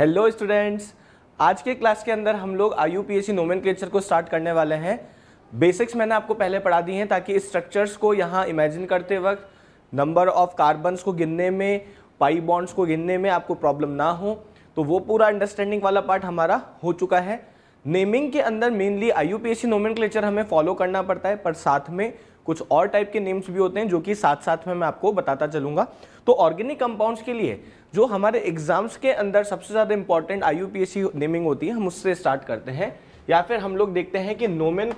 Hello students आज के class के अंदर हम लोग I U P S C को स्टार्ट करने वाले हैं बेसिक्स मैंने आपको पहले पढ़ा दी हैं ताकि स्ट्रक्चर्स को यहाँ इमेजिन करते वक्त नंबर ऑफ कार्बन्स को गिनने में पाई बॉन्ड्स को गिनने में आपको प्रॉब्लम ना हो तो वो पूरा अंडरस्टैंडिंग वाला पार्ट हमारा हो चुका है नेमिंग के अंदर mainly I U P S C हमें फॉलो करना पड़ता है पर साथ में कुछ और टाइप के नेम्स भी होते हैं जो कि साथ साथ में मैं आपको बताता चलूंगा तो ऑर्गेनिक कंपाउंड्स के लिए जो हमारे एग्जाम्स के अंदर सबसे ज़्यादा इंपॉर्टेंट आई नेमिंग होती है हम उससे स्टार्ट करते हैं या फिर हम लोग देखते हैं कि नोमेन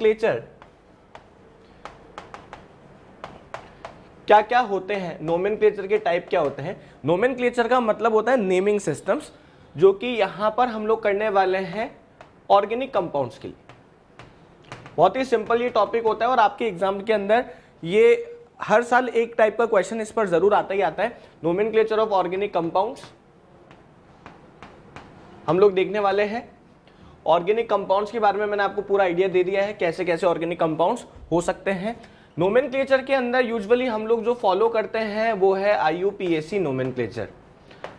क्या क्या होते हैं नोमेन के टाइप क्या होते हैं नोमेन का मतलब होता है नेमिंग सिस्टम्स जो कि यहां पर हम लोग करने वाले हैं ऑर्गेनिक कंपाउंड्स के लिए बहुत ही सिंपल ये टॉपिक होता है और आपके एग्जाम के अंदर ये हर साल एक टाइप का क्वेश्चन इस पर जरूर आता ही आता है नोमिन ऑफ ऑर्गेनिक कंपाउंड्स हम लोग देखने वाले हैं ऑर्गेनिक कंपाउंड्स के बारे में मैंने आपको पूरा आइडिया दे दिया है कैसे कैसे ऑर्गेनिक कंपाउंड्स हो सकते हैं नोमेन के अंदर यूजुअली हम लोग जो फॉलो करते हैं वो है I U P S C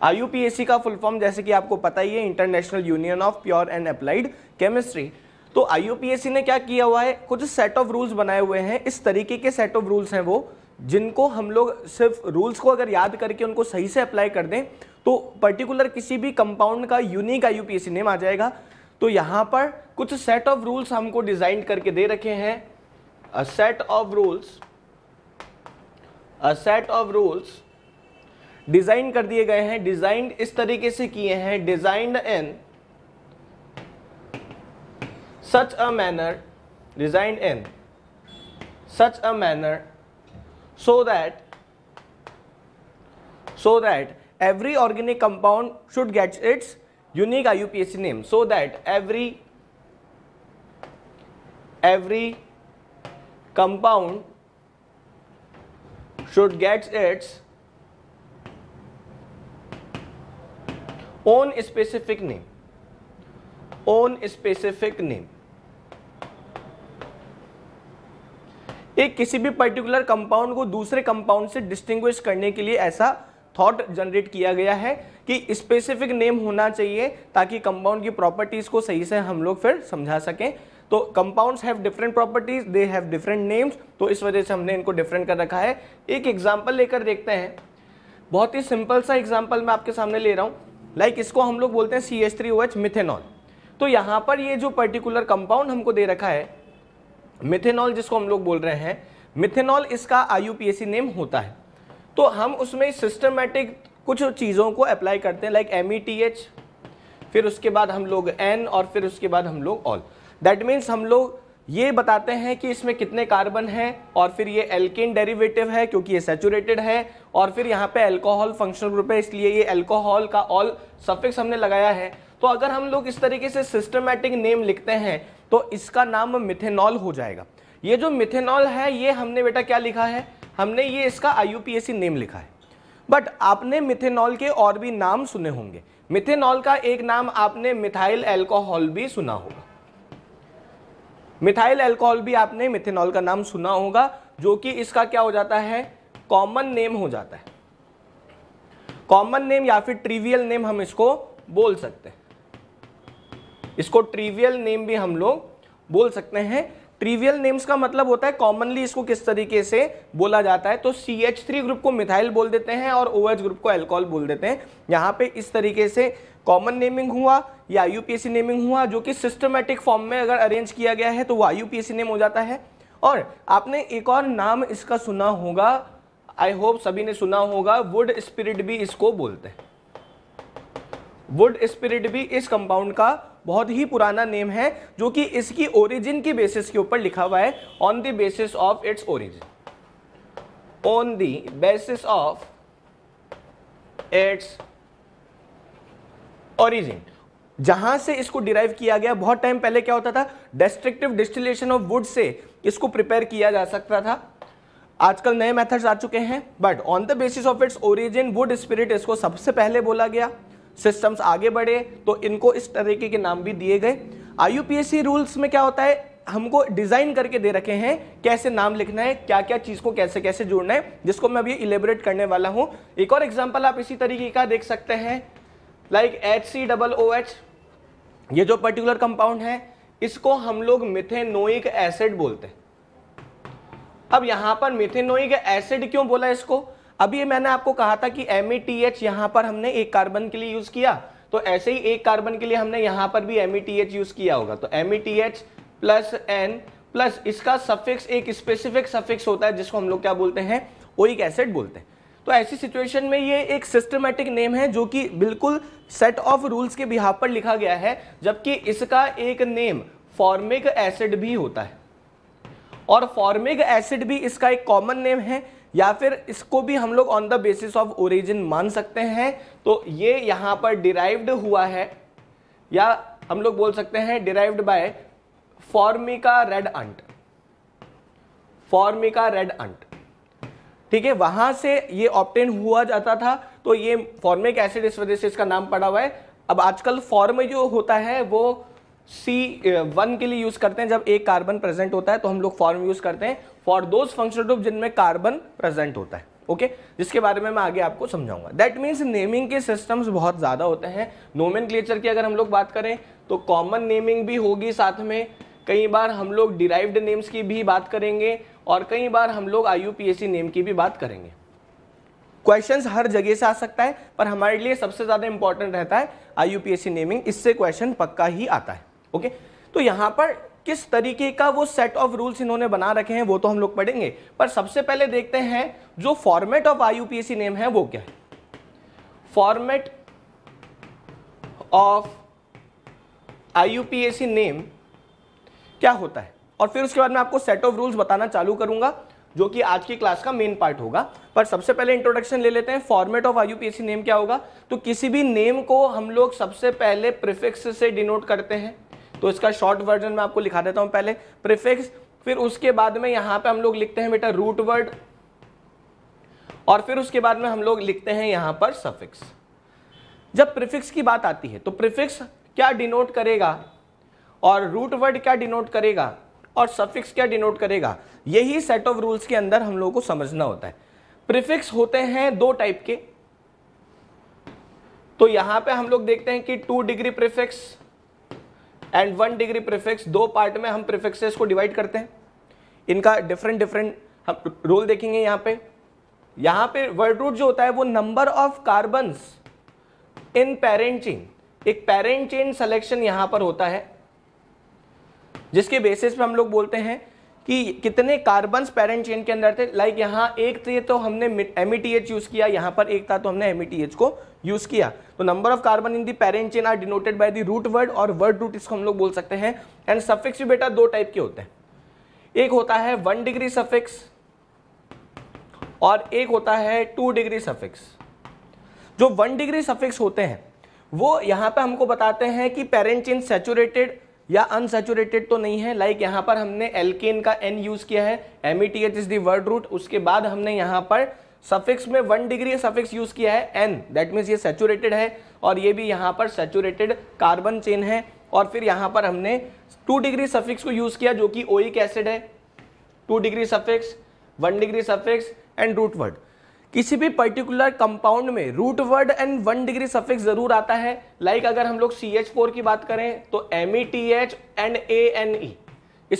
I U P S C का फुल फॉर्म जैसे कि आपको पता ही है international union of pure and applied chemistry तो आईओपीएससी ने क्या किया हुआ है कुछ सेट ऑफ रूल्स बनाए हुए हैं इस तरीके के सेट ऑफ रूल्स हैं वो जिनको हम लोग सिर्फ रूल्स को अगर याद करके उनको सही से अप्लाई कर दें तो पर्टिकुलर किसी भी कंपाउंड का यूनिक आईयूपीएसी नेम आ जाएगा तो यहाँ पर कुछ सेट ऑफ रूल्स हमको डिजाइन करके दे रखे हैं a set of rules a set of rules design कर दिए गए हैं डिजाइंड इस तरीके से किए हैं designed and such a manner designed in such a manner so that so that every organic compound should get its unique IUPAC name so that every every compound should get its own specific name own specific name एक किसी भी particular compound को दूसरे compound से distinguish करने के लिए ऐसा थॉट जनरेट किया गया है कि स्पेसिफिक नेम होना चाहिए ताकि कंपाउंड की प्रॉपर्टीज़ को सही से हम लोग फिर समझा सकें तो compounds have different properties they have different names तो इस वजह से हमने इनको डिफरेंट कर रखा है एक एग्जाम्पल लेकर देखते हैं बहुत ही सिंपल सा एग्जाम्पल मैं आपके सामने ले रहा हूँ लाइक इसको हम लोग बोलते हैं C H three O H methanol तो यहाँ पर ये जो पर्टिकुलर कंपाउंड हमको दे रखा है मिथेनॉल जिसको हम लोग बोल रहे हैं मिथेनॉल इसका आई नेम होता है तो हम उसमें सिस्टमेटिक कुछ चीज़ों को अप्लाई करते हैं लाइक एम e फिर उसके बाद हम लोग एन और फिर उसके बाद हम लोग ऑल दैट मीन्स हम लोग ये बताते हैं कि इसमें कितने कार्बन हैं और फिर ये एल्किन डेरिवेटिव है क्योंकि ये सेचूरेटेड है और फिर यहाँ पे अल्कोहल फंक्शनल ग्रुप है इसलिए ये अल्कोहल का ऑल सफिक्स हमने लगाया है तो अगर हम लोग इस तरीके से सिस्टमेटिक नेम लिखते हैं तो इसका नाम मिथेनॉल हो जाएगा ये जो मिथेनॉल है ये हमने बेटा क्या लिखा है हमने ये इसका आई नेम लिखा है बट आपने मिथेनॉल के और भी नाम सुने होंगे मिथेनॉल का एक नाम आपने मिथाइल एल्कोहल भी सुना होगा मिथाइल एल्कोहल भी आपने मिथेनॉल का नाम सुना होगा जो कि इसका क्या हो जाता है कॉमन नेम हो जाता है कॉमन नेम या फिर ट्रिवियल नेम हम इसको बोल सकते हैं इसको ट्रिवियल नेम भी हम लोग बोल सकते हैं ट्रिवियल नेम्स का मतलब होता है कॉमनली इसको किस तरीके से बोला जाता है तो सी एच थ्री ग्रुप को मिथाइल बोल देते हैं और ओ OH एच ग्रुप को एल्कोहल बोल देते हैं यहाँ पे इस तरीके से कॉमन नेमिंग हुआ या आई नेमिंग हुआ जो कि सिस्टमेटिक फॉर्म में अगर अरेंज किया गया है तो वो आई नेम हो जाता है और आपने एक और नाम इसका सुना होगा आई होप सभी ने सुना होगा वुड स्पिरिट भी इसको बोलते हैं वुड स्पिरिट भी इस कंपाउंड का बहुत ही पुराना नेम है जो कि इसकी ओरिजिन की बेसिस के ऊपर लिखा हुआ है on the basis of its origin on the basis of its origin जहां से इसको डिराइव किया गया बहुत टाइम पहले क्या होता था डिस्ट्रिक्टिव डिस्टिलेशन ऑफ वुड से इसको प्रिपेयर किया जा सकता था आजकल नए मेथड्स आ चुके हैं but on the basis of its origin wood spirit इसको सबसे पहले बोला गया सिस्टम्स आगे बढ़े तो इनको इस तरीके के नाम भी दिए गए आई रूल्स में क्या होता है हमको डिज़ाइन करके दे रखे हैं कैसे नाम लिखना है क्या क्या चीज़ को कैसे कैसे जोड़ना है जिसको मैं अभी इलेबोरेट करने वाला हूं एक और एग्जाम्पल आप इसी तरीके का देख सकते हैं like H C double O H ये जो पर्टिकुलर कंपाउंड है इसको हम लोग मिथेनोइक एसिड बोलते हैं अब यहां पर मिथेनोइक एसिड क्यों बोला इसको अब ये मैंने आपको कहा था कि एम ए टी एच यहां पर हमने एक कार्बन के लिए यूज किया तो ऐसे ही एक कार्बन के लिए हमने यहां पर भी M E T H use किया होगा तो M E T H plus N plus इसका सफिक्स एक स्पेसिफिक सफिक्स होता है जिसको हम लोग क्या बोलते हैं ओइक एसिड बोलते हैं तो ऐसी सिचुएशन में ये एक सिस्टमेटिक नेम है जो कि बिल्कुल सेट ऑफ रूल्स के बिहाव पर लिखा गया है जबकि इसका एक नेम फॉर्मिक एसिड भी होता है और फॉर्मिक एसिड भी इसका एक कॉमन नेम है या फिर इसको भी हम लोग on the basis of origin मान सकते हैं तो ये यहां पर डिराइव्ड हुआ है या हम लोग बोल सकते हैं derived by formica red ant formica red ant ठीक है वहां से ये ऑप्टेन हुआ जाता था तो ये फॉर्मिक एसिड इस वजह से इसका नाम पड़ा हुआ है अब आजकल फॉर्म जो होता है वो सी वन uh, के लिए यूज करते हैं जब एक कार्बन प्रेजेंट होता है तो हम लोग फॉर्म यूज करते हैं फॉर दोज फंक्शन ग्रुप जिनमें कार्बन प्रेजेंट होता है ओके okay? जिसके बारे में मैं आगे आपको समझाऊंगा दैट मीन्स नेमिंग के सिस्टम्स बहुत ज़्यादा होते हैं नोमेन की अगर हम लोग बात करें तो कॉमन नेमिंग भी होगी साथ में कई बार हम लोग डिराइव्ड नेम्स की भी बात करेंगे और कई बार हम लोग आई नेम की भी बात करेंगे क्वेश्चन हर जगह से आ सकता है पर हमारे लिए सबसे ज़्यादा इंपॉर्टेंट रहता है आई नेमिंग इससे क्वेश्चन पक्का ही आता है ओके तो यहां पर किस तरीके का वो सेट ऑफ रूल्स इन्होंने बना रखे हैं वो तो हम लोग पढ़ेंगे पर सबसे पहले देखते हैं जो फॉर्मेट ऑफ आई नेम है वो क्या है फॉर्मेट ऑफ आईयूपीएसी नेम क्या होता है और फिर उसके बाद मैं आपको सेट ऑफ रूल्स बताना चालू करूंगा जो कि आज की क्लास का मेन पार्ट होगा पर सबसे पहले इंट्रोडक्शन ले लेते हैं फॉर्मेट ऑफ आईयूपीएसी नेम क्या होगा तो किसी भी नेम को हम लोग सबसे पहले प्रिफिक्स से डिनोट करते हैं तो इसका शॉर्ट वर्जन मैं आपको लिखा देता हूं पहले प्रिफिक्स फिर उसके बाद में यहां पे हम लोग लिखते हैं बेटा रूट वर्ड और फिर उसके बाद में हम लोग लिखते हैं यहां पर सफिक्स जब प्रिफिक्स की बात आती है तो प्रिफिक्स क्या डिनोट करेगा और रूट वर्ड क्या डिनोट करेगा और सफिक्स क्या डिनोट करेगा यही सेट ऑफ रूल्स के अंदर हम लोगों को समझना होता है प्रिफिक्स होते हैं दो टाइप के तो यहां पे हम लोग देखते हैं कि two degree prefix and one degree prefix दो पार्ट में हम प्रिफिक्सेस को डिवाइड करते हैं इनका डिफरेंट डिफरेंट हम रोल देखेंगे यहाँ पे यहां पे वर्ड रूट जो होता है वो number of carbon in parent chain एक पेरेंट चेन सिलेक्शन यहां पर होता है जिसके बेसिस पे हम लोग बोलते हैं कि कितने कार्बन पेरेंट चेन के अंदर थे लाइक like यहाँ एक थे तो, तो हमने एच यूज़ e किया यहाँ पर एक था तो हमने एच e को यूज किया तो number of carbon in the parent chain are denoted by the root word और वर्ड रूट इसको हम लोग बोल सकते हैं एंड सफिक्स भी बेटा दो टाइप के होते हैं एक होता है वन डिग्री सफिक्स और एक होता है टू डिग्री सफिक्स जो वन डिग्री सफिक्स होते हैं वो यहां पर हमको बताते हैं कि पेरेंट चेन सेचुरेटेड या अनसेचुरेटेड तो नहीं है लाइक like यहां पर हमने एल्केन का एन यूज़ किया है M E T H is the word root उसके बाद हमने यहां पर सफिक्स में वन डिग्री सफिक्स यूज किया है एन दैट मीन्स ये सेचुरेटेड है और ये भी यहाँ पर सेचुरेटेड कार्बन चेन है और फिर यहाँ पर हमने टू डिग्री सफिक्स को यूज किया जो कि ओइक एसिड है two degree suffix one degree suffix and root word किसी भी पर्टिकुलर कंपाउंड में root word and one degree suffix जरूर आता है लाइक like अगर हम लोग सी एच फोर की बात करें तो M E T H and A N E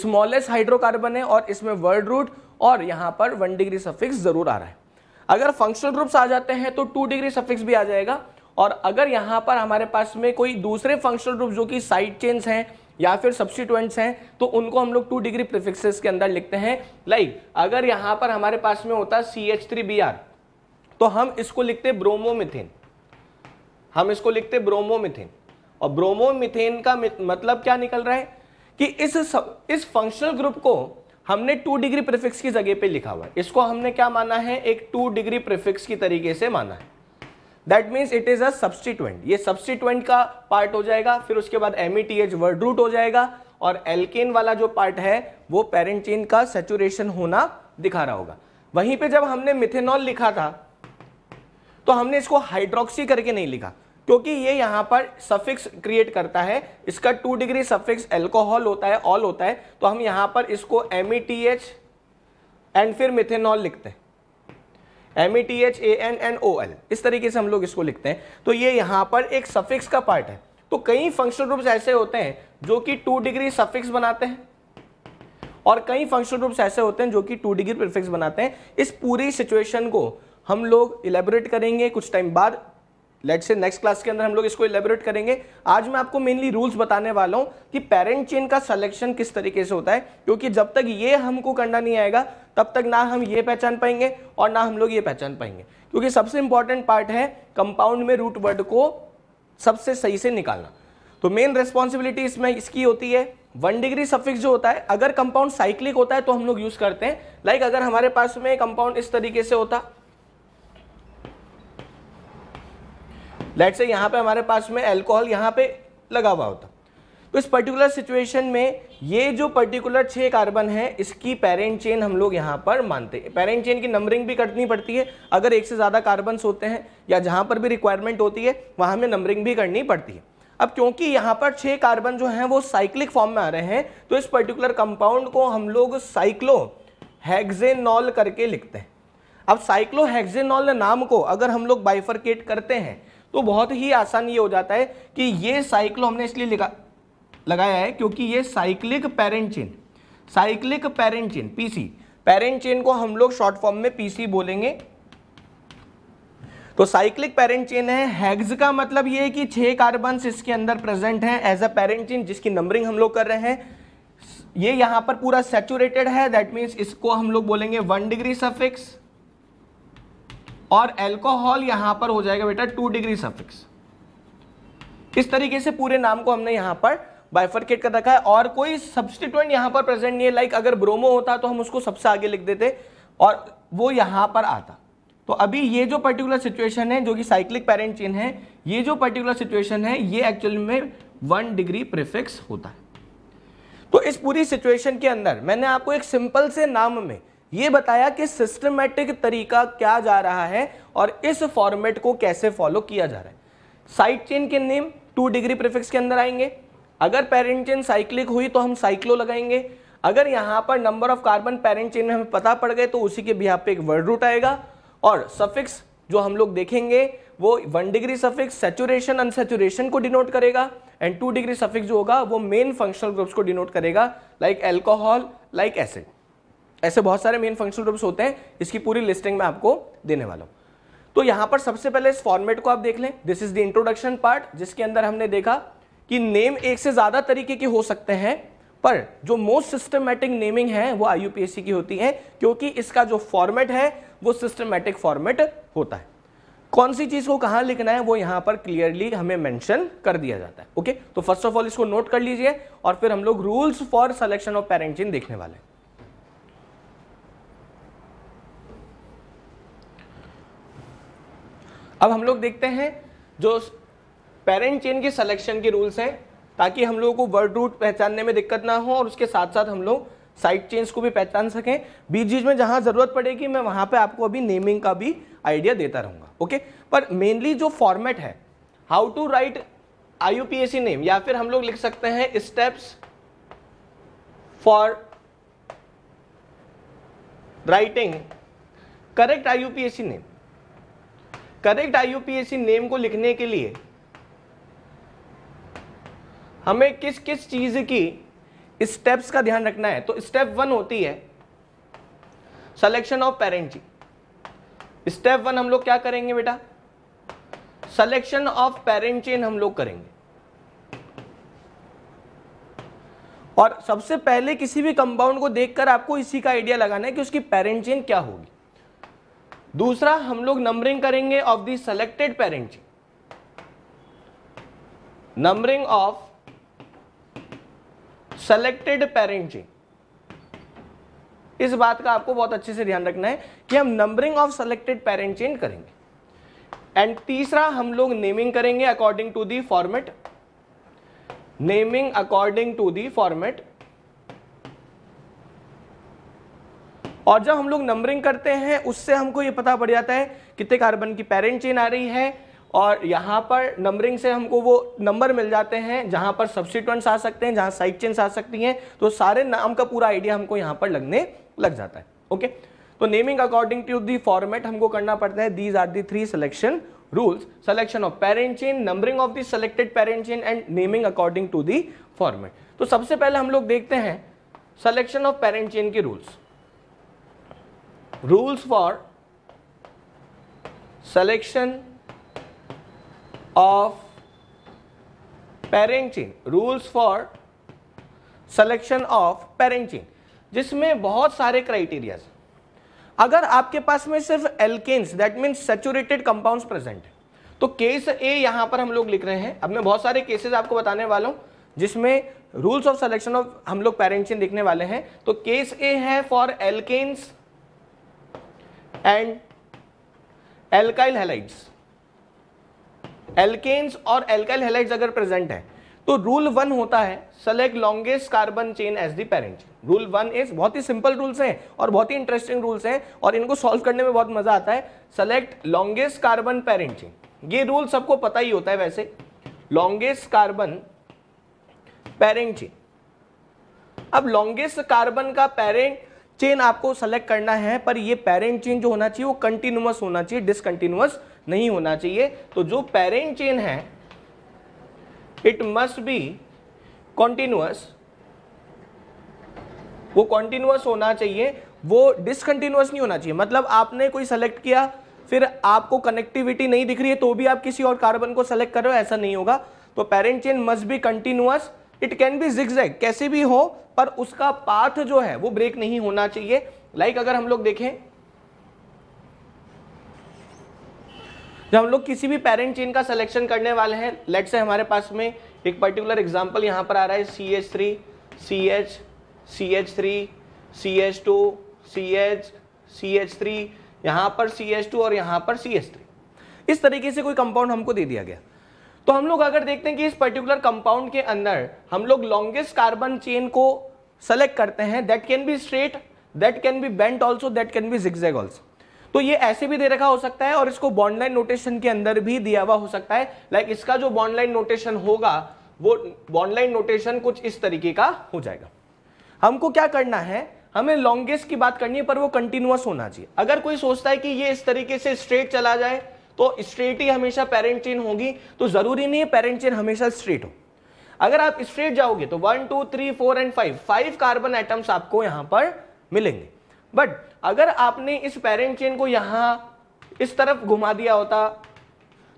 smallest hydrocarbon है और इसमें वर्ड रूट और यहाँ पर वन डिग्री सफिक्स जरूर आ रहा है अगर फंक्शनल ग्रुप्स आ जाते हैं तो टू डिग्री सफिक्स भी आ जाएगा और अगर यहाँ पर हमारे पास में कोई दूसरे फंक्शनल ग्रुप जो कि साइड चेन्स हैं या फिर सब्सिट्यूएंट्स हैं तो उनको हम लोग टू डिग्री प्रिफिक्सेस के अंदर लिखते हैं लाइक like, अगर यहाँ पर हमारे पास में होता C H three B R तो हम इसको लिखते ब्रोमोमिथेन हम इसको लिखते ब्रोमोमिथेन और ब्रोमोमिथेन का मतलब क्या निकल रहा है कि इस इस फंक्शनल ग्रुप को हमने टू डिग्री प्रिफिक्स की जगह पे लिखा हुआ है इसको हमने क्या माना है एक टू डिग्री प्रिफिक्स की तरीके से माना है that means it is a ये सब्सटीट्वेंट का पार्ट हो जाएगा फिर उसके बाद M E T H word root हो जाएगा और एल्केन वाला जो पार्ट है वो पेरेंटीन का सेचुरेशन होना दिखा रहा होगा वहीं पे जब हमने मिथेनॉल लिखा था तो हमने इसको हाइड्रोक्सी करके नहीं लिखा क्योंकि ये यहाँ पर सफिक्स क्रिएट करता है इसका टू डिग्री सफिक्स एल्कोहल होता है ऑल होता है तो हम यहाँ पर इसको एम एंड e फिर मिथेनॉल लिखते हैं M E T H A N N O L इस तरीके से हम लोग इसको लिखते हैं तो ये यहाँ पर एक सफिक्स का पार्ट है तो कई फंक्शनल ग्रुप्स ऐसे होते हैं जो कि टू डिग्री सफिक्स बनाते हैं और कई फंक्शनल ग्रुप्स ऐसे होते हैं जो कि टू डिग्री प्रिफिक्स बनाते हैं इस पूरी सिचुएशन को हम लोग इलेबोरेट करेंगे कुछ टाइम बाद लेट से नेक्स्ट क्लास के अंदर हम लोग इसको इलेबोरेट करेंगे आज मैं आपको मेनली रूल्स बताने वाला हूँ कि पेरेंट चेन का सिलेक्शन किस तरीके से होता है क्योंकि जब तक ये हमको करना नहीं आएगा तब तक ना हम ये पहचान पाएंगे और ना हम लोग ये पहचान पाएंगे क्योंकि सबसे इंपॉर्टेंट पार्ट है कंपाउंड में रूट वर्ड को सबसे सही से निकालना तो मेन रेस्पॉन्सिबिलिटी इसमें इसकी होती है वन डिग्री सफिक्स जो होता है अगर कंपाउंड साइक्लिक होता है तो हम लोग यूज करते हैं लाइक like अगर हमारे पास में कंपाउंड इस तरीके से होता लेट से यहाँ पे हमारे पास में अल्कोहल यहाँ पे लगा हुआ होता तो इस पर्टिकुलर सिचुएशन में ये जो पर्टिकुलर छः कार्बन है इसकी पेरेंट चेन हम लोग यहाँ पर मानते हैं पेरेंट चेन की नंबरिंग भी करनी पड़ती है अगर एक से ज़्यादा कार्बन होते हैं या जहाँ पर भी रिक्वायरमेंट होती है वहाँ में नंबरिंग भी करनी पड़ती है अब क्योंकि यहाँ पर छः कार्बन जो हैं वो साइक्लिक फॉर्म में आ रहे हैं तो इस पर्टिकुलर कंपाउंड को हम लोग साइक्लो हैगजेनॉल करके लिखते हैं अब साइक्लो हैगजेनॉल नाम को अगर हम लोग बाइफरकेट करते हैं तो बहुत ही आसान ये हो जाता है कि ये साइक्लो हमने इसलिए लिखा लगाया है क्योंकि ये cyclic parent chain cyclic parent chain PC parent chain को हम लोग शॉर्ट फॉर्म में पीसी बोलेंगे तो साइक्लिक पेरेंट चेन है हेग्स का मतलब ये है कि छह कार्बन इसके अंदर प्रेजेंट हैं एज अ पेरेंट चेन जिसकी नंबरिंग हम लोग कर रहे हैं ये यहां पर पूरा सेचुरेटेड है दैट मीन्स इसको हम लोग बोलेंगे वन डिग्री सफिक्स और एल्कोहल यहां पर हो जाएगा बेटा टू डिग्री सफिक्स इस तरीके से पूरे नाम को हमने यहां पर बाइफरकेट कर रखा है और कोई सब्सटीट्यूएंट यहां पर प्रेजेंट नहीं है लाइक अगर ब्रोमो होता तो हम उसको सबसे आगे लिख देते और वो यहां पर आता तो अभी ये जो पर्टिकुलर सिचुएशन है जो कि साइक्लिक पेरेंट चेन है ये जो पर्टिकुलर सिचुएशन है ये एक्चुअली में वन डिग्री प्रिफिक्स होता है तो इस पूरी सिचुएशन के अंदर मैंने आपको एक सिंपल से नाम में ये बताया कि सिस्टमेटिक तरीका क्या जा रहा है और इस फॉर्मेट को कैसे फॉलो किया जा रहा है साइड चेन के नेम टू डिग्री प्रिफिक्स के अंदर आएंगे अगर पेरेंट चेन साइक्लिक हुई तो हम साइक्लो लगाएंगे अगर यहां पर number of carbon parent chain में हमें पता पड़ गए तो उसी के बिहार पे एक वर्ड रूट आएगा और सफिक्स जो हम लोग देखेंगे वो one degree suffix saturation unsaturation को डिनोट करेगा एंड टू डिग्री सफिक्स जो होगा वो मेन फंक्शनल ग्रुप्स को डिनोट करेगा लाइक एल्कोहल लाइक एसिड ऐसे बहुत सारे मेन फंक्शनल ग्रुप्स होते हैं इसकी पूरी लिस्टिंग में आपको देने वाला हूं तो यहां पर सबसे पहले इस फॉर्मेट को आप देख लें this is the introduction part जिसके अंदर हमने देखा कि नेम एक से ज़्यादा तरीके के हो सकते हैं पर जो मोस्ट सिस्टमैटिक नेमिंग है वो आई की होती है क्योंकि इसका जो फॉर्मेट है वो सिस्टमेटिक फॉर्मेट होता है कौन सी चीज़ को कहां लिखना है वो यहां पर क्लियरली हमें मेंशन कर दिया जाता है ओके तो फर्स्ट ऑफ ऑल इसको नोट कर लीजिए और फिर हम लोग rules for selection of parenting देखने वाले हैं अब हम लोग देखते हैं जो पेरेंट चेन के सलेक्शन के रूल्स हैं ताकि हम लोगों को वर्ड रूट पहचानने में दिक्कत ना हो और उसके साथ साथ हम लोग साइड चेन्स को भी पहचान सकें बीच बीच में जहां ज़रूरत पड़ेगी मैं वहां पे आपको अभी नेमिंग का भी आइडिया देता रहूंगा ओके पर मेनली जो फॉर्मेट है how to write I name या फिर हम लोग लिख सकते हैं steps for writing correct I name correct IUPAC name को लिखने के लिए हमें किस किस चीज की स्टेप्स का ध्यान रखना है तो स्टेप वन होती है सलेक्शन ऑफ पेरेंट जी स्टेप वन हम लोग क्या करेंगे बेटा सलेक्शन ऑफ पेरेंट चेन हम लोग करेंगे और सबसे पहले किसी भी कंपाउंड को देखकर आपको इसी का आइडिया लगाना है कि उसकी पेरेंट चेन क्या होगी दूसरा हम लोग नंबरिंग करेंगे ऑफ दी सेलेक्टेड पेरेंट जी नंबरिंग ऑफ सेलेक्टेड पेरेंट जी इस बात का आपको बहुत अच्छे से ध्यान रखना है कि हम numbering of selected parent change करेंगे एंड तीसरा हम लोग नेमिंग करेंगे according to the format naming according to the format और जब हम लोग नंबरिंग करते हैं उससे हमको ये पता पड़ जाता है कितने कार्बन की पेरेंट चेन आ रही है और यहाँ पर नंबरिंग से हमको वो नंबर मिल जाते हैं जहाँ पर सब्सिटेंट्स आ सकते हैं जहाँ साइड चेन्स आ सकती हैं तो सारे नाम का पूरा आइडिया हमको यहाँ पर लगने लग जाता है ओके तो naming according to the format हमको करना पड़ता है these are the three selection rules selection of parent chain numbering of the selected parent chain and naming according to the format तो सबसे पहले हम लोग देखते हैं सिलेक्शन ऑफ पेरेंट चेन के rules rules for selection of parenting rules for selection of parenting जिसमें बहुत सारे क्राइटेरिया अगर आपके पास में सिर्फ alkanes that mean saturated compounds present है तो केस ए यहां पर हम लोग लिख रहे हैं अब मैं बहुत सारे केसेस आपको बताने वाला हूं जिसमें रूल्स ऑफ सेलेक्शन ऑफ हम लोग पेरेंटिंग लिखने वाले हैं तो केस ए है for alkanes and alkyl halides alkanes और एल्काइल हेलाइड्स अगर प्रेजेंट है तो रूल वन होता है select longest carbon chain as the parent rule one is बहुत ही सिंपल रूल्स हैं और बहुत ही इंटरेस्टिंग रूल्स हैं और इनको सॉल्व करने में बहुत मजा आता है select longest carbon parent chain ये रूल सबको पता ही होता है वैसे लॉन्गेस्ट कार्बन पेरेंट चेन अब लॉन्गेस्ट कार्बन का पेरेंट चेन आपको सेलेक्ट करना है पर ये पेरेंट चेन जो होना चाहिए वो कंटिन्यूस होना चाहिए डिसकंटिन्यूस नहीं होना चाहिए तो जो पेरेंट चेन है इट मस्ट बी कॉन्टिन्यूस वो कॉन्टिन्यूस होना चाहिए वो डिसकंटिन्यूस नहीं होना चाहिए मतलब आपने कोई सेलेक्ट किया फिर आपको कनेक्टिविटी नहीं दिख रही है तो भी आप किसी और कार्बन को सेलेक्ट कर रहे हो ऐसा नहीं होगा तो parent chain must be continuous it can be zigzag कैसे भी हो पर उसका पाथ जो है वो ब्रेक नहीं होना चाहिए लाइक like अगर हम लोग देखें जब हम लोग किसी भी पेरेंट चेन का सिलेक्शन करने वाले हैं लेट से हमारे पास में एक पर्टिकुलर एग्जाम्पल यहां पर आ रहा है C H three C H C H three C H two C H C H three यहां पर सी एच टू और यहां पर सी एच थ्री इस तरीके से कोई कंपाउंड हमको दे दिया गया तो हम लोग अगर देखते हैं कि इस पर्टिकुलर कंपाउंड के अंदर हम लोग लॉन्गेस्ट कार्बन चेन को सेलेक्ट करते हैं that can be straight that can be bent also that can be zigzag also तो ये ऐसे भी दे रखा हो सकता है और इसको बॉन्डलाइन नोटेशन के अंदर भी दिया हुआ हो सकता है लाइक इसका जो बॉन्डलाइन नोटेशन होगा वो बॉन्डलाइन नोटेशन कुछ इस तरीके का हो जाएगा हमको क्या करना है हमें लॉन्गेस्ट की बात करनी है पर वो कंटिन्यूस होना चाहिए अगर कोई सोचता है कि ये इस तरीके से स्ट्रेट चला जाए तो स्ट्रेट ही हमेशा पेरेंट चेन होगी तो ज़रूरी नहीं है पेरेंट चेन हमेशा स्ट्रेट हो अगर आप स्ट्रेट जाओगे तो one two three four and five five carbon atoms आपको यहां पर मिलेंगे बट अगर आपने इस पेरेंट चेन को यहां इस तरफ घुमा दिया होता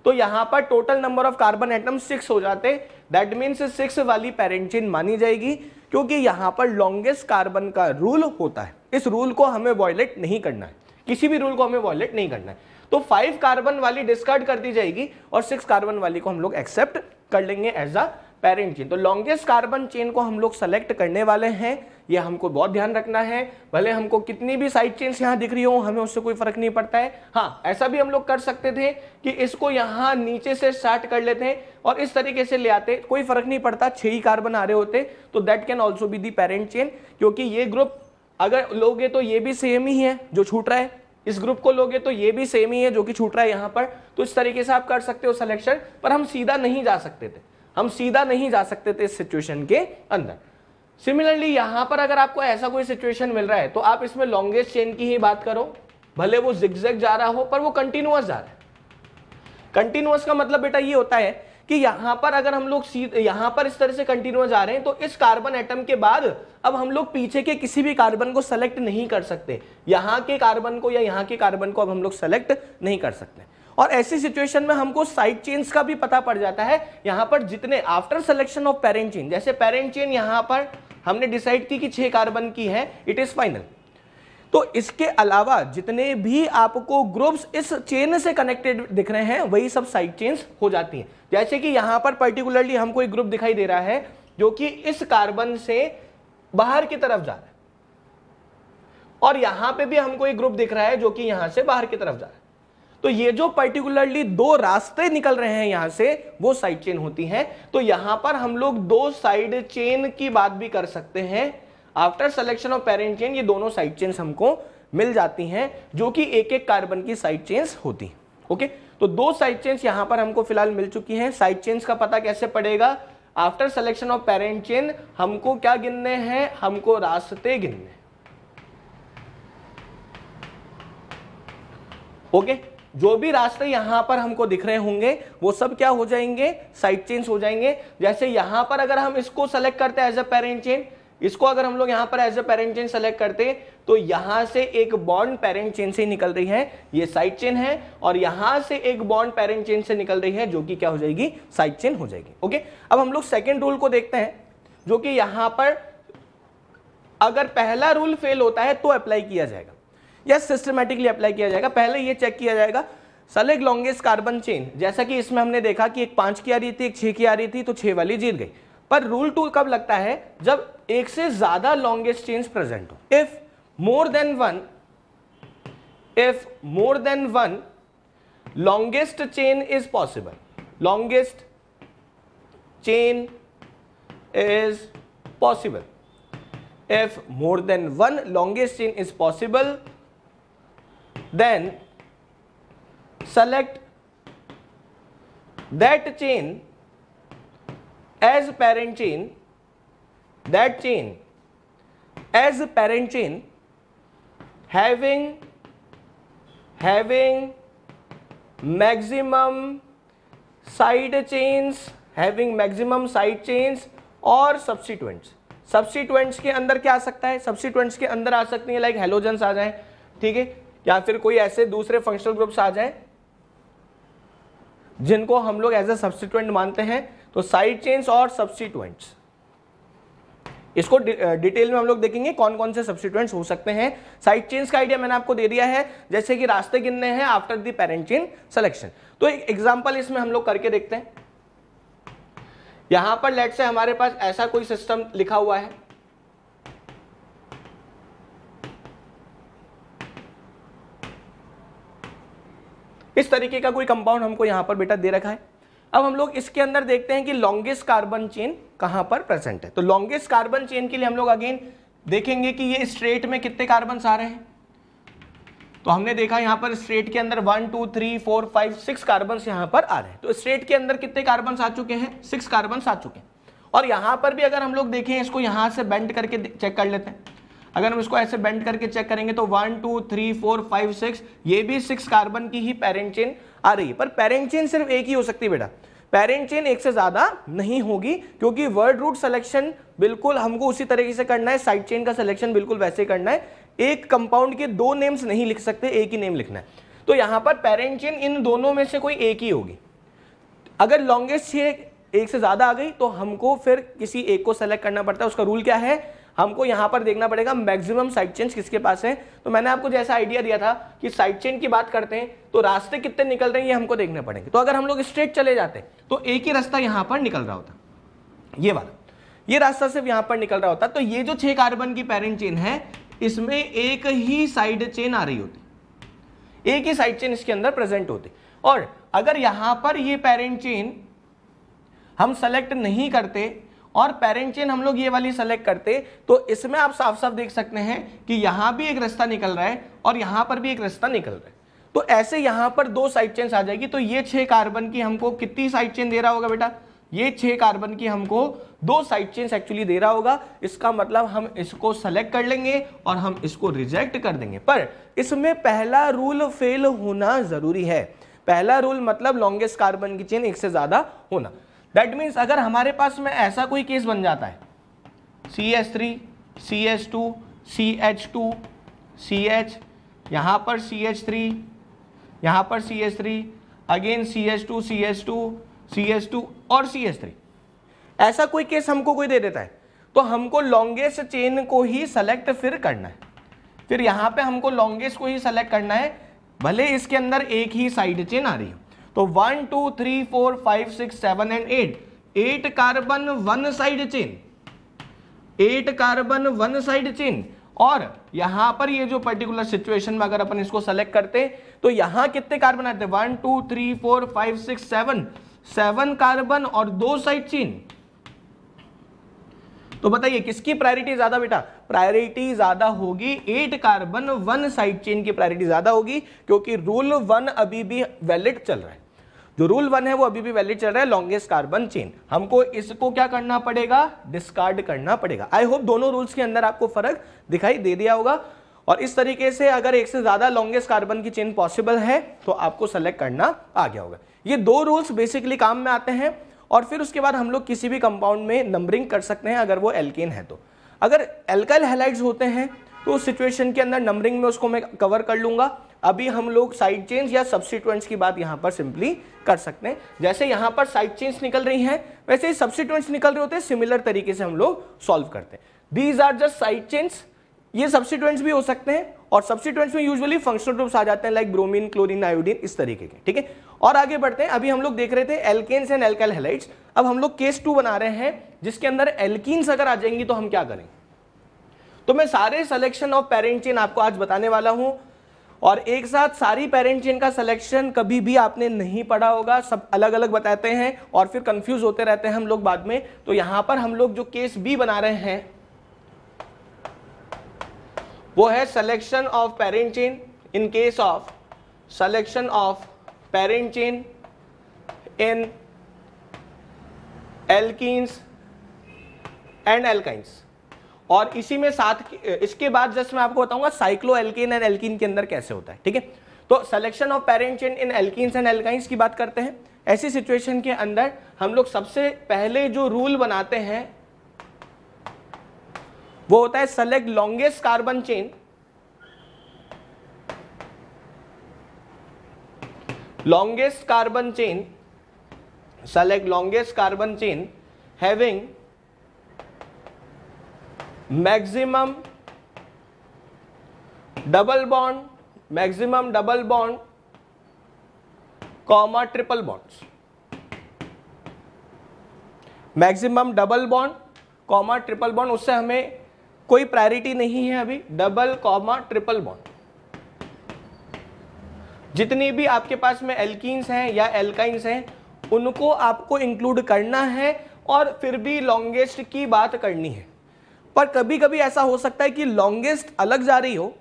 तो यहां पर total number of carbon atoms six हो जाते दैट मीन्स सिक्स वाली पेरेंट चेन मानी जाएगी क्योंकि यहां पर लॉन्गेस्ट कार्बन का रूल होता है इस रूल को हमें वॉयलेट नहीं करना है किसी भी रूल को हमें वॉयलेट नहीं करना है तो फाइव कार्बन वाली डिस्कार्ड कर दी जाएगी और सिक्स कार्बन वाली को हम लोग एक्सेप्ट कर लेंगे एज अ पेरेंट चेन तो लॉन्गेस्ट कार्बन चेन को हम लोग सेलेक्ट करने वाले हैं ये हमको बहुत ध्यान रखना है भले हमको कितनी भी साइड चेन्स यहाँ दिख रही हो हमें उससे कोई फर्क नहीं पड़ता है हाँ ऐसा भी हम लोग कर सकते थे कि इसको यहाँ नीचे से स्टार्ट कर लेते हैं और इस तरीके से ले आते कोई फर्क नहीं पड़ता छह ही कार्बन आ रहे होते तो that can also be the parent chain क्योंकि ये ग्रुप अगर लोगे तो ये भी सेम ही है जो छूट रहा है इस ग्रुप को लोगे तो ये भी सेम ही है जो कि छूट रहा है यहाँ पर तो इस तरीके से आप कर सकते हो सिलेक्शन पर हम सीधा नहीं जा सकते थे हम सीधा नहीं जा सकते थे इस सिचुएशन के अंदर सिमिलरली यहां पर अगर आपको ऐसा कोई सिचुएशन मिल रहा है तो आप इसमें लॉन्गेस्ट चेन की ही बात करो भले वो जिगजैग जा रहा हो पर वो कंटिन्यूस जा रहा है कंटिन्यूस का मतलब बेटा ये होता है कि यहां पर अगर हम लोग यहाँ पर इस तरह से कंटिन्यू जा रहे हैं तो इस कार्बन एटम के बाद अब हम लोग पीछे के किसी भी कार्बन को सेलेक्ट नहीं कर सकते यहां के कार्बन को या यहाँ के कार्बन को अब हम लोग सेलेक्ट नहीं कर सकते और ऐसी सिचुएशन में हमको साइड चेन्स का भी पता पड़ जाता है यहां पर जितने after selection of parent chain जैसे पेरेंट चेन यहाँ पर हमने डिसाइड की कि छह कार्बन की है इट इज फाइनल तो इसके अलावा जितने भी आपको ग्रुप्स इस चेन से कनेक्टेड दिख रहे हैं वही सब साइड चेन्स हो जाती हैं जैसे कि यहां पर पर्टिकुलरली हमको एक ग्रुप दिखाई दे रहा है जो कि इस कार्बन से बाहर की तरफ जा रहा है और यहां पे भी हमको एक ग्रुप दिख रहा है जो कि यहां से बाहर की तरफ जा रहा है तो ये जो पर्टिकुलरली दो रास्ते निकल रहे हैं यहां से वो साइड चेन होती है तो यहां पर हम लोग दो साइड चेन की बात भी कर सकते हैं after selection of parent chain ये दोनों साइड चेन्स हमको मिल जाती हैं जो कि एक एक कार्बन की साइड चेन्स होती ओके तो दो साइड चेन्स यहां पर हमको फिलहाल मिल चुकी हैं साइड चेन्स का पता कैसे पड़ेगा after selection of parent chain हमको क्या गिनने हैं हमको रास्ते गिनने ओके जो भी रास्ते यहां पर हमको दिख रहे होंगे वो सब क्या हो जाएंगे साइड चेन्स हो जाएंगे जैसे यहां पर अगर हम इसको सेलेक्ट करते हैं एज अ पेरेंट चेन इसको अगर हम लोग यहां पर as a parent chain select करते तो यहां से एक बॉन्ड पेरेंट चेन से निकल रही है ये साइड चेन है और यहां से एक बॉन्ड पेरेंट चेन से निकल रही है जो कि क्या हो जाएगी साइड चेन हो जाएगी ओके अब हम लोग सेकेंड रूल को देखते हैं जो कि यहां पर अगर पहला रूल फेल होता है तो अप्लाई किया जाएगा या सिस्टमेटिकली अप्लाई किया जाएगा पहले यह चेक किया जाएगा सलेग लॉन्गेस्ट कार्बन चेन जैसा कि इसमें हमने देखा कि एक पांच की आ रही थी एक छह की आ रही थी तो छह वाली जीत गई पर रूल टू कब लगता है जब एक से ज्यादा लॉन्गेस्ट चेन प्रेजेंट हो if more than one if more than one longest chain is possible longest chain is possible if more than one longest chain is possible then select that chain as parent chain that chain as a parent chain having having maximum side chains having maximum side chains और substituents substituents के अंदर क्या आ सकता है substituents के अंदर आ सकती है like halogens आ जाए ठीक है या फिर कोई ऐसे दूसरे functional groups आ जाए जिनको हम लोग एज ए सब्सिट्यूएंट मानते हैं तो साइड चेन्स और सब्सिट्यूएंट्स इसको डिटेल में हम लोग देखेंगे कौन कौन से सब्सिट्यूएंट्स हो सकते हैं साइड चेन्स का आइडिया मैंने आपको दे दिया है जैसे कि रास्ते गिनने हैं after the parent chain selection तो एक एग्जाम्पल इसमें हम लोग करके देखते हैं यहां पर लेट से हमारे पास ऐसा कोई सिस्टम लिखा हुआ है इस तरीके का कोई कंपाउंड हमको यहां पर बेटा दे रखा है अब हम लोग इसके अंदर देखते हैं कि लॉन्गेस्ट कार्बन चेन कहां पर प्रेजेंट है तो लॉन्गेस्ट कार्बन चेन के लिए हम लोग अगेन देखेंगे कि ये स्ट्रेट में कितने कार्बन आ रहे हैं तो हमने देखा यहां पर स्ट्रेट के अंदर one two three four five six carbon यहां पर आ रहे हैं तो स्ट्रेट के अंदर कितने कार्बन आ चुके हैं सिक्स कार्बन आ चुके हैं और यहां पर भी अगर हम लोग देखें इसको यहां से बेंड करके चेक कर लेते हैं अगर हम इसको ऐसे बेंड करके चेक करेंगे तो one two three four five six ये भी सिक्स कार्बन की ही पेरेंट चेन आ रही है पर पेरेंट चेन सिर्फ एक ही हो सकती है बेटा पेरेंट चेन एक से ज्यादा नहीं होगी क्योंकि वर्ड रूट सिलेक्शन बिल्कुल हमको उसी तरीके से करना है साइड चेन का सिलेक्शन बिल्कुल वैसे करना है एक कंपाउंड के दो नेम्स नहीं लिख सकते एक ही नेम लिखना है तो यहां पर पेरेंट चेन इन दोनों में से कोई एक ही होगी अगर लॉन्गेस्ट छे एक से ज्यादा आ गई तो हमको फिर किसी एक को सेलेक्ट करना पड़ता है उसका रूल क्या है हमको यहाँ पर देखना पड़ेगा मैक्सिमम साइड चेंज किसके पास है तो मैंने आपको जैसा आइडिया दिया था कि साइड चेंज की बात करते हैं तो रास्ते कितने निकल रहे हैं ये हमको देखने पड़ेंगे तो अगर हम लोग स्ट्रेट चले जाते तो एक ही रास्ता यहाँ पर निकल रहा होता ये वाला ये रास्ता सिर्फ यहाँ पर निकल रहा होता तो ये जो छह कार्बन की पेरेंट चेन है इसमें एक ही साइड चेन आ रही होती एक ही साइड चेन इसके अंदर प्रेजेंट होती और अगर यहां पर ये पेरेंट चेन हम सेलेक्ट नहीं करते और पेरेंट चेन हम लोग ये वाली सेलेक्ट करते तो इसमें आप साफ साफ देख सकते हैं कि यहाँ भी एक रास्ता निकल रहा है और यहाँ पर भी एक रास्ता निकल रहा है तो ऐसे यहां पर दो साइड चेन आ जाएगी तो ये छह कार्बन की हमको कितनी साइड चेन दे रहा होगा बेटा ये छह कार्बन की हमको दो साइड चेन्स एक्चुअली दे रहा होगा इसका मतलब हम इसको सेलेक्ट कर लेंगे और हम इसको रिजेक्ट कर देंगे पर इसमें पहला रूल फेल होना ज़रूरी है पहला रूल मतलब लॉन्गेस्ट कार्बन की चेन एक से ज़्यादा होना दैट मीन्स अगर हमारे पास में ऐसा कोई केस बन जाता है C S three C S two C H two C H यहाँ पर सी एच थ्री यहाँ पर C S three again C H two C H two C H two और सी एस थ्री ऐसा कोई केस हमको कोई दे देता है तो हमको लॉन्गेस्ट चेन को ही सेलेक्ट फिर करना है फिर यहाँ पे हमको लॉन्गेस्ट को ही सेलेक्ट करना है भले इसके अंदर एक ही साइड चेन आ रही हो तो one two three four five six seven and eight eight carbon one side chain eight carbon one side chain और यहां पर ये जो पर्टिकुलर सिचुएशन में अगर अपन इसको सेलेक्ट करते तो यहां कितने कार्बन आते one two three four five six seven seven carbon और दो साइड चेन तो बताइए किसकी प्रायोरिटी ज्यादा बेटा प्रायोरिटी ज्यादा होगी eight carbon one side chain की प्रायोरिटी ज्यादा होगी क्योंकि रूल वन अभी भी वैलिड चल रहा है जो रूल वन है वो अभी भी वैलिड चल रहा है लॉन्गेस्ट कार्बन चेन हमको इसको क्या करना पड़ेगा डिस्कार्ड करना पड़ेगा आई होप दोनों रूल्स के अंदर आपको फर्क दिखाई दे दिया होगा और इस तरीके से अगर एक से ज्यादा लॉन्गेस्ट कार्बन की चेन पॉसिबल है तो आपको सेलेक्ट करना आ गया होगा ये दो रूल्स बेसिकली काम में आते हैं और फिर उसके बाद हम लोग किसी भी कंपाउंड में नंबरिंग कर सकते हैं अगर वो एल्केन है तो अगर एल्काइल हेलाइड्स होते हैं तो उस सिचुएशन के अंदर नंबरिंग में उसको मैं कवर कर लूंगा अभी हम लोग साइड चेंज या सब्सिटेंट्स की बात यहाँ पर सिंपली कर सकते हैं जैसे यहाँ पर साइड चेंज निकल रही हैं वैसे ही निकल रहे होते हैं सिमिलर तरीके से हम लोग सॉल्व करते हैं these are just side change ये सब्सिटेंट्स भी हो सकते हैं और सब्सिटेंट्स में यूजुअली फंक्शनल ग्रुप्स आ जाते हैं लाइक ब्रोमीन क्लोरीन आयोडीन इस तरीके के ठीक है और आगे बढ़ते हैं अभी हम लोग देख रहे थे एल्केन्स एंड एल्काइल हेलाइट्स अब हम लोग केस टू बना रहे हैं जिसके अंदर एल्कीन्स अगर आ जाएंगी तो हम क्या करेंगे तो मैं सारे सिलेक्शन ऑफ पेरेंट चेन आपको आज बताने वाला हूँ और एक साथ सारी पेरेंट चेन का सिलेक्शन कभी भी आपने नहीं पढ़ा होगा सब अलग अलग बताते हैं और फिर कंफ्यूज होते रहते हैं हम लोग बाद में तो यहां पर हम लोग जो केस बी बना रहे हैं वो है selection of parent chain in case of selection of parent chain in alkenes and alkynes और इसी में साथ इसके बाद जस्ट मैं आपको बताऊंगा साइक्लो एल्किन एंड एल्किन के अंदर कैसे होता है ठीक है तो selection of parent in alkene and alkynes की बात करते हैं ऐसी सिचुएशन के अंदर हम लोग सबसे पहले जो रूल बनाते हैं वो होता है select longest carbon chain longest carbon chain select longest carbon chain having maximum double bond maximum double bond comma triple bonds maximum double bond comma triple bond उससे हमें कोई प्रायोरिटी नहीं है अभी डबल कॉमा ट्रिपल बॉन्ड जितनी भी आपके पास में एल्किन्स हैं या एल्काइंस हैं उनको आपको इंक्लूड करना है और फिर भी लॉन्गेस्ट की बात करनी है पर कभी कभी ऐसा हो सकता है कि लॉन्गेस्ट अलग जा रही हो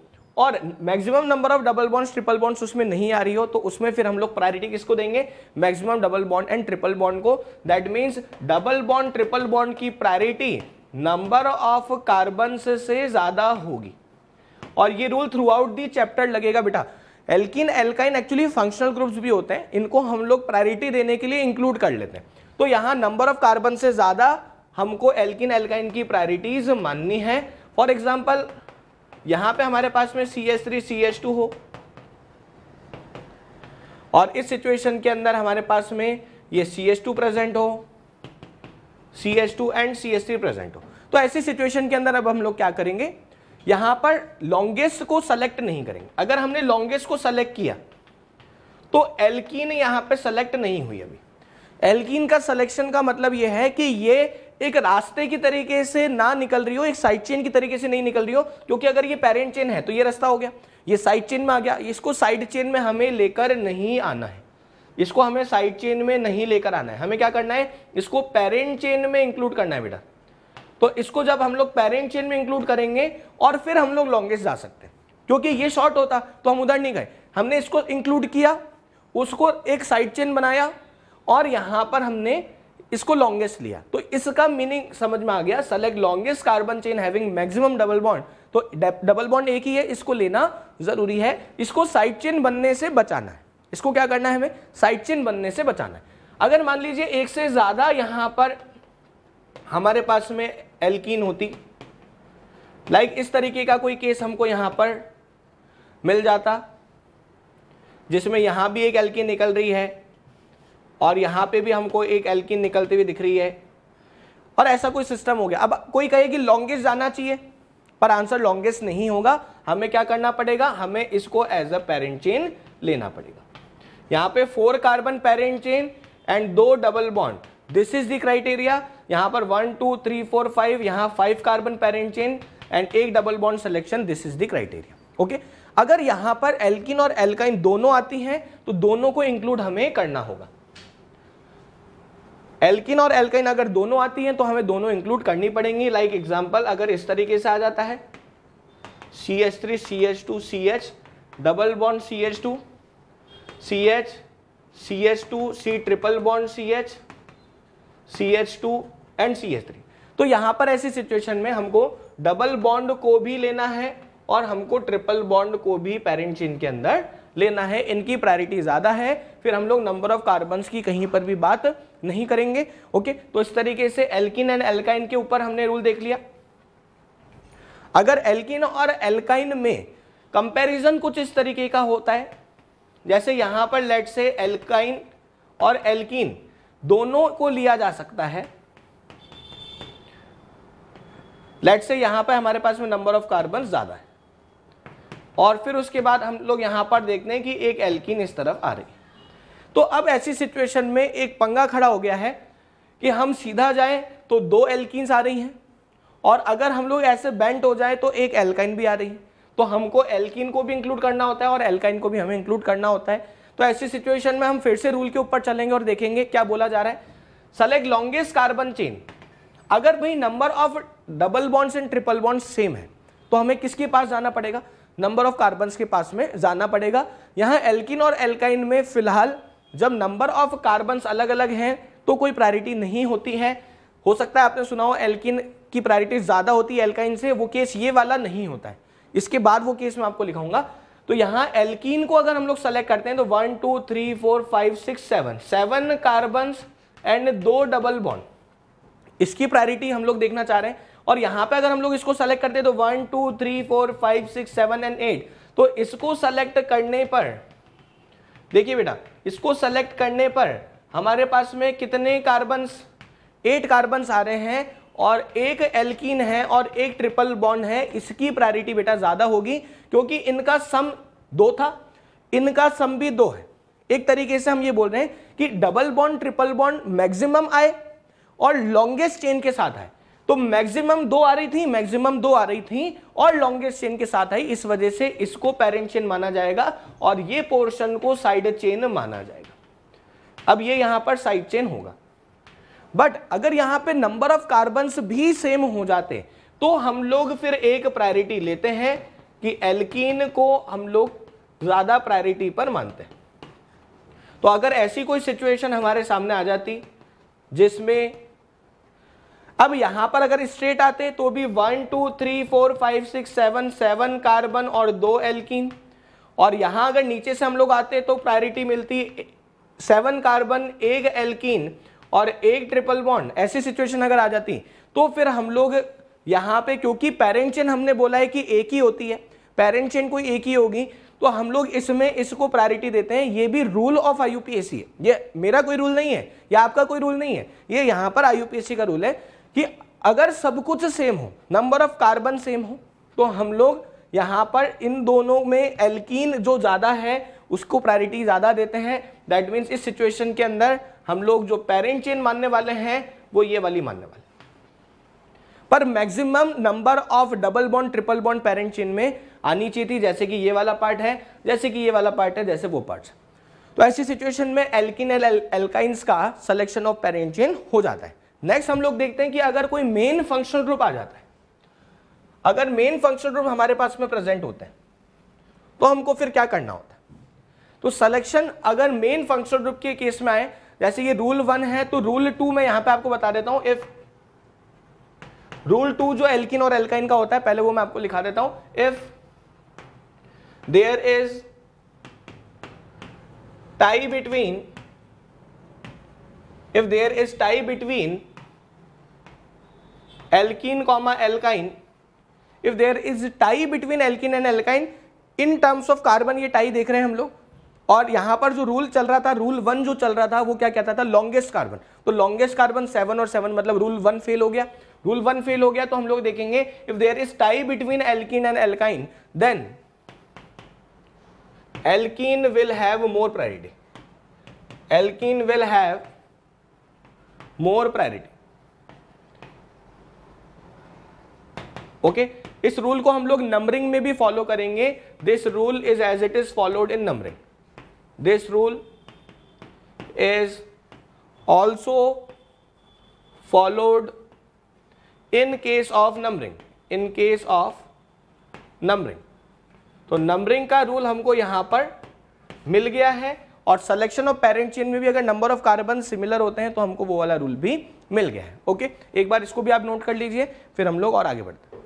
और maximum number of double bonds triple bonds उसमें नहीं आ रही हो तो उसमें फिर हम लोग प्रायोरिटी किसको देंगे maximum double bond and triple bond को that means double bond triple bond की प्रायोरिटी नंबर ऑफ कार्बन से ज़्यादा होगी और ये rule throughout the chapter लगेगा बेटा alkene alkyne actually functional groups भी होते हैं इनको हम लोग प्रायोरिटी देने के लिए इंक्लूड कर लेते हैं तो यहाँ नंबर ऑफ कार्बन से ज़्यादा हमको एल्किन एल्काइन की प्रायोरिटीज माननी है फॉर एग्जाम्पल यहां पे हमारे पास में C S three C S two हो और इस सिचुएशन के अंदर हमारे पास में ये सी एस टू प्रेजेंट हो C S two and C S three present हो तो ऐसी सिचुएशन के अंदर अब हम लोग क्या करेंगे यहां पर लॉन्गेस्ट को सेलेक्ट नहीं करेंगे अगर हमने लॉन्गेस्ट को सेलेक्ट किया तो एल्कीन यहां पे सेलेक्ट नहीं हुई अभी एल्कीन का सिलेक्शन का मतलब यह है कि ये एक रास्ते की तरीके से ना निकल रही हो एक साइड चेन की तरीके से नहीं निकल रही हो क्योंकि अगर ये पेरेंट चेन है तो ये रास्ता हो गया ये साइड चेन में आ गया इसको साइड चेन में हमें लेकर नहीं आना है इसको हमें साइड चेन में नहीं लेकर आना है हमें क्या करना है इसको पेरेंट चेन में इंक्लूड करना है बेटा तो इसको जब हम लोग पेरेंट चेन में इंक्लूड करेंगे और फिर हम लोग लॉन्गेस्ट जा सकते हैं क्योंकि ये शॉर्ट होता तो हम उधर नहीं गए हमने इसको इंक्लूड किया उसको एक साइड चेन बनाया और यहां पर हमने इसको लॉन्गेस्ट लिया तो इसका मीनिंग समझ में आ गया select longest carbon chain having maximum double bond तो डबल बॉन्ड एक ही है इसको लेना जरूरी है इसको साइड चेन बनने से बचाना है इसको क्या करना है हमें साइड चेन बनने से बचाना है अगर मान लीजिए एक से ज़्यादा यहां पर हमारे पास में एल्कीन होती लाइक like इस तरीके का कोई केस हमको यहां पर मिल जाता जिसमें यहां भी एक एल्कीन निकल रही है और यहाँ पे भी हमको एक एल्किन निकलती हुई दिख रही है और ऐसा कोई सिस्टम हो गया अब कोई कहे कि लॉन्गेस्ट जाना चाहिए पर आंसर लॉन्गेस्ट नहीं होगा हमें क्या करना पड़ेगा हमें इसको एज अ पेरेंट चेन लेना पड़ेगा यहाँ पे four carbon parent chain and दो double bond this is the criteria यहाँ पर one two three four five यहाँ five carbon parent chain and एक double bond selection this is the criteria okay अगर यहाँ पर एल्किन और एल्काइन दोनों आती हैं तो दोनों को इंक्लूड हमें करना होगा एल्किन और एल्काइन अगर दोनों आती हैं तो हमें दोनों इंक्लूड करनी पड़ेंगी लाइक like एग्जाम्पल अगर इस तरीके से आ जाता है C H three C H two C H double bond C H two C H C H two C triple bond C H C H two and C H three तो यहां पर ऐसी सिचुएशन में हमको double bond को भी लेना है और हमको ट्रिपल बॉन्ड को भी पेरेंट चेन के अंदर लेना है इनकी प्रायोरिटी ज़्यादा है फिर हम लोग नंबर ऑफ कार्बन्स की कहीं पर भी बात नहीं करेंगे ओके तो इस तरीके से एल्किन एंड एल्काइन के ऊपर हमने रूल देख लिया अगर एल्किन और एल्काइन में कंपैरिजन कुछ इस तरीके का होता है जैसे यहां पर लेट से एल्काइन और एल्किन दोनों को लिया जा सकता है लेट से यहां पर हमारे पास में नंबर ऑफ कार्बन ज़्यादा है और फिर उसके बाद हम लोग यहाँ पर देखते हैं कि एक एल्किन इस तरफ आ रही तो अब ऐसी सिचुएशन में एक पंगा खड़ा हो गया है कि हम सीधा जाएं तो दो एल्किन्स आ रही हैं और अगर हम लोग ऐसे बेंट हो जाए तो एक एल्काइन भी आ रही है तो हमको एल्किन को भी इंक्लूड करना होता है और एल्काइन को भी हमें इंक्लूड करना होता है तो ऐसी सिचुएशन में हम फिर से रूल के ऊपर चलेंगे और देखेंगे क्या बोला जा रहा है सेलेक्ट लॉन्गेस्ट कार्बन चेन अगर भाई number of double bonds and triple bonds same है तो हमें किसके पास जाना पड़ेगा नंबर ऑफ कार्बन के पास में जाना पड़ेगा यहां एल्किन और एल्काइन में फिलहाल जब नंबर ऑफ कार्बन अलग अलग हैं तो कोई प्रायोरिटी नहीं होती है हो सकता है आपने सुना हो एल्किन की प्रायोरिटी ज़्यादा होती है एल्काइन से वो केस ये वाला नहीं होता है इसके बाद वो केस मैं आपको लिखाऊंगा तो यहाँ एल्किन को अगर हम लोग सेलेक्ट करते हैं तो one two three four five six seven seven carbon and दो डबल बॉन्ड इसकी प्रायोरिटी हम लोग देखना चाह रहे हैं और यहाँ पे अगर हम लोग इसको सेलेक्ट करते हैं तो one two three four five six seven and eight तो इसको सेलेक्ट करने पर देखिए बेटा इसको सेलेक्ट करने पर हमारे पास में कितने कार्बन्स एट कार्बन्स आ रहे हैं और एक एल्कीन है और एक ट्रिपल बॉन्ड है इसकी प्रायोरिटी बेटा ज़्यादा होगी क्योंकि इनका सम दो था इनका सम भी दो है एक तरीके से हम ये बोल रहे हैं कि double bond triple bond maximum आए और लॉन्गेस्ट चेन के साथ आए तो मैक्सिमम दो आ रही थी मैक्सिमम दो आ रही थी और लॉन्गेस्ट चेन के साथ आई इस वजह से इसको पेरेंट चेन माना जाएगा और ये पोर्शन को साइड चेन माना जाएगा अब ये यहां पर साइड चेन होगा बट अगर यहां पे नंबर ऑफ कार्बन भी सेम हो जाते तो हम लोग फिर एक प्रायोरिटी लेते हैं कि एल्कीन को हम लोग ज्यादा प्रायोरिटी पर मानते हैं तो अगर ऐसी कोई सिचुएशन हमारे सामने आ जाती जिसमें अब यहां पर अगर स्ट्रेट आते तो भी one two three four five six seven seven carbon और दो एल्किन और यहां अगर नीचे से हम लोग आते तो प्रायोरिटी मिलती सेवन कार्बन एक एल्किन और एक ट्रिपल बॉन्ड ऐसी सिचुएशन अगर आ जाती तो फिर हम लोग यहाँ पे क्योंकि पेरेंट चेन हमने बोला है कि एक ही होती है पेरेंट चेन कोई एक ही होगी तो हम लोग इसमें इसको प्रायोरिटी देते हैं ये भी रूल ऑफ आई है ये मेरा कोई रूल नहीं है या आपका कोई रूल नहीं है ये यहां पर आई का रूल है कि अगर सब कुछ सेम हो नंबर ऑफ कार्बन सेम हो तो हम लोग यहाँ पर इन दोनों में एल्कीन जो ज़्यादा है उसको प्रायोरिटी ज़्यादा देते हैं दैट मीन्स इस सिचुएशन के अंदर हम लोग जो पेरेंट चेन मानने वाले हैं वो ये वाली मानने वाले पर maximum number of double bond triple bond parent chain में आनी चाहिए थी जैसे कि ये वाला पार्ट है जैसे कि ये वाला पार्ट है जैसे वो पार्ट तो ऐसी सिचुएशन में एल्किन एल एल्काइंस का सिलेक्शन ऑफ पेरेंट चेन हो जाता है नेक्स्ट हम लोग देखते हैं कि अगर कोई मेन फंक्शनल ग्रुप आ जाता है अगर मेन फंक्शनल ग्रुप हमारे पास में प्रेजेंट होते हैं तो हमको फिर क्या करना होता है तो सिलेक्शन अगर मेन फंक्शनल ग्रुप के केस में आए जैसे ये रूल वन है तो रूल टू में यहां पे आपको बता देता हूं इफ रूल टू जो एल्किन और एल्काइन का होता है पहले वो मैं आपको लिखा देता हूं if there is tie between if there is tie between alkene comma alkyne if there is tie between alkene and alkyne in terms of carbon ये टाई देख रहे हैं हम लोग और यहां पर जो रूल चल रहा था रूल वन जो चल रहा था वो क्या कहता था लॉन्गेस्ट कार्बन तो लॉन्गेस्ट कार्बन सेवन और सेवन मतलब रूल वन फेल हो गया रूल वन फेल हो गया तो हम लोग देखेंगे if there is tie between alkene and alkyne then alkene will have more priority alkene will have more priority okay इस रूल को हम लोग नंबरिंग में भी फॉलो करेंगे this rule is as it is followed in numbering this rule is also followed in case of numbering in case of numbering तो numbering का rule हमको यहां पर मिल गया है और सिलेक्शन ऑफ पेरेंट चेन में भी अगर नंबर ऑफ कार्बन सिमिलर होते हैं तो हमको वो वाला रूल भी मिल गया है ओके एक बार इसको भी आप नोट कर लीजिए फिर हम लोग और आगे बढ़ते हैं